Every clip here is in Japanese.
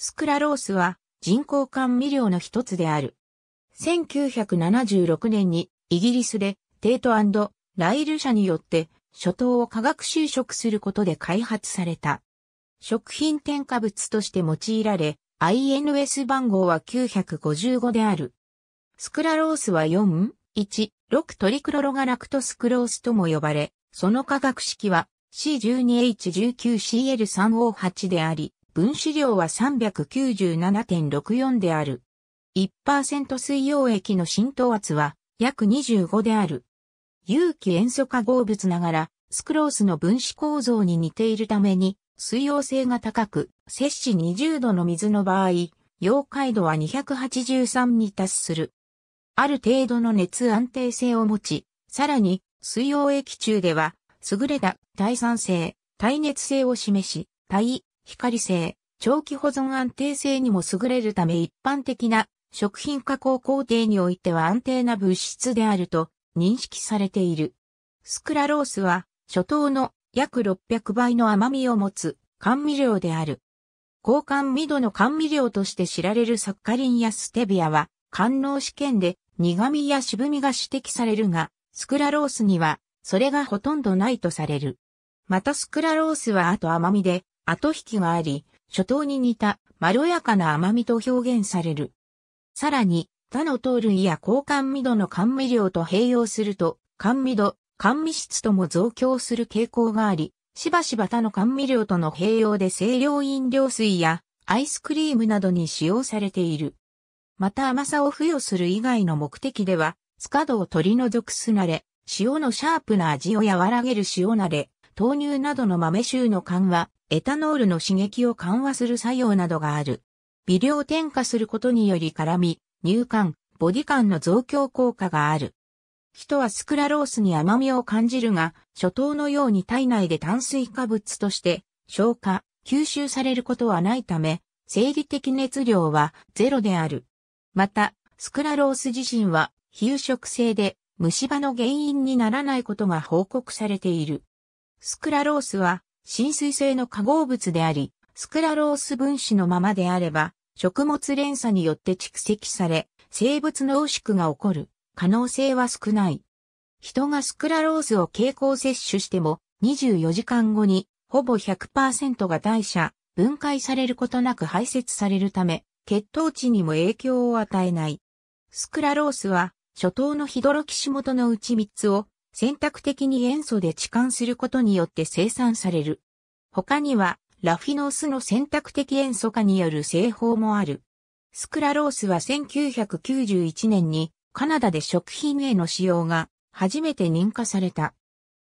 スクラロースは人工甘味料の一つである。1976年にイギリスでテートライル社によって初頭を化学就職することで開発された。食品添加物として用いられ、INS 番号は955である。スクラロースは4、1、6トリクロロガラクトスクロースとも呼ばれ、その化学式は C12H19CL3O8 であり、分子量は397.64である。1%水溶液の浸透圧は約25である。有機塩素化合物ながら、スクロースの分子構造に似ているために、水溶性が高く、摂氏20度の水の場合、溶解度は283に達する。ある程度の熱安定性を持ち、さらに、水溶液中では、優れた耐酸性、耐熱性を示し、耐光性、長期保存安定性にも優れるため一般的な食品加工工程においては安定な物質であると認識されている。スクラロースは初等の約600倍の甘みを持つ甘味料である。高甘味度の甘味料として知られるサッカリンやステビアは、官能試験で苦味や渋みが指摘されるが、スクラロースには、それがほとんどないとされる。またスクラロースは後甘みで、後引きがあり、初頭に似たまろやかな甘みと表現される。さらに、他の糖類や高甘味度の甘味料と併用すると、甘味度、甘味質とも増強する傾向があり、しばしば他の甘味料との併用で清涼飲料水やアイスクリームなどに使用されている。また甘さを付与する以外の目的では、スカドを取り除くすなれ、塩のシャープな味を和らげる塩なれ、豆乳などの豆臭の緩和、エタノールの刺激を緩和する作用などがある。微量添加することにより絡み、乳管、ボディ感の増強効果がある。人はスクラロースに甘みを感じるが、初頭のように体内で炭水化物として消化、吸収されることはないため、生理的熱量はゼロである。また、スクラロース自身は、非有食性で虫歯の原因にならないことが報告されている。スクラロースは浸水性の化合物であり、スクラロース分子のままであれば、食物連鎖によって蓄積され、生物濃縮が起こる可能性は少ない。人がスクラロースを経口摂取しても、24時間後に、ほぼ100%が代謝、分解されることなく排泄されるため、血糖値にも影響を与えない。スクラロースは、初頭のヒドロキシ元のうち3つを選択的に塩素で置換することによって生産される。他には、ラフィノースの選択的塩素化による製法もある。スクラロースは1991年にカナダで食品への使用が初めて認可された。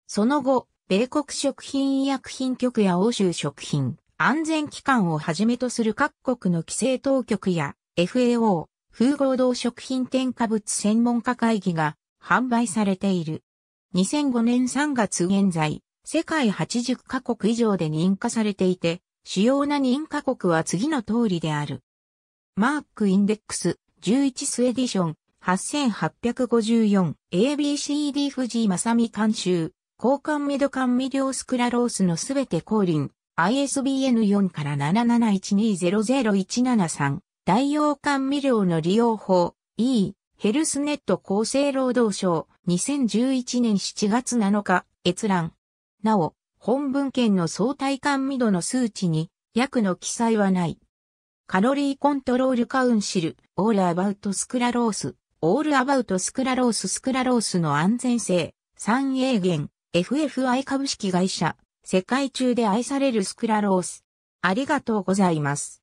その後、米国食品医薬品局や欧州食品安全機関をはじめとする各国の規制当局や FAO、風合同食品添加物専門家会議が販売されている。2005年3月現在、世界80カ国以上で認可されていて、主要な認可国は次の通りである。マークインデックス11スエディション 8854ABCD 藤井正美監修、交換メドミ未オ・スクラロースのすべて降臨、ISBN4 から7 7 1 2 0 0 1 7 3代用ミ未オの利用法、E、ヘルスネット厚生労働省、2011年7月7日、閲覧。なお、本文献の相対感味度の数値に、約の記載はない。カロリーコントロールカウンシル、オールアバウトスクラロース、オールアバウトスクラローススクラロースの安全性、三英元、FFI 株式会社、世界中で愛されるスクラロース。ありがとうございます。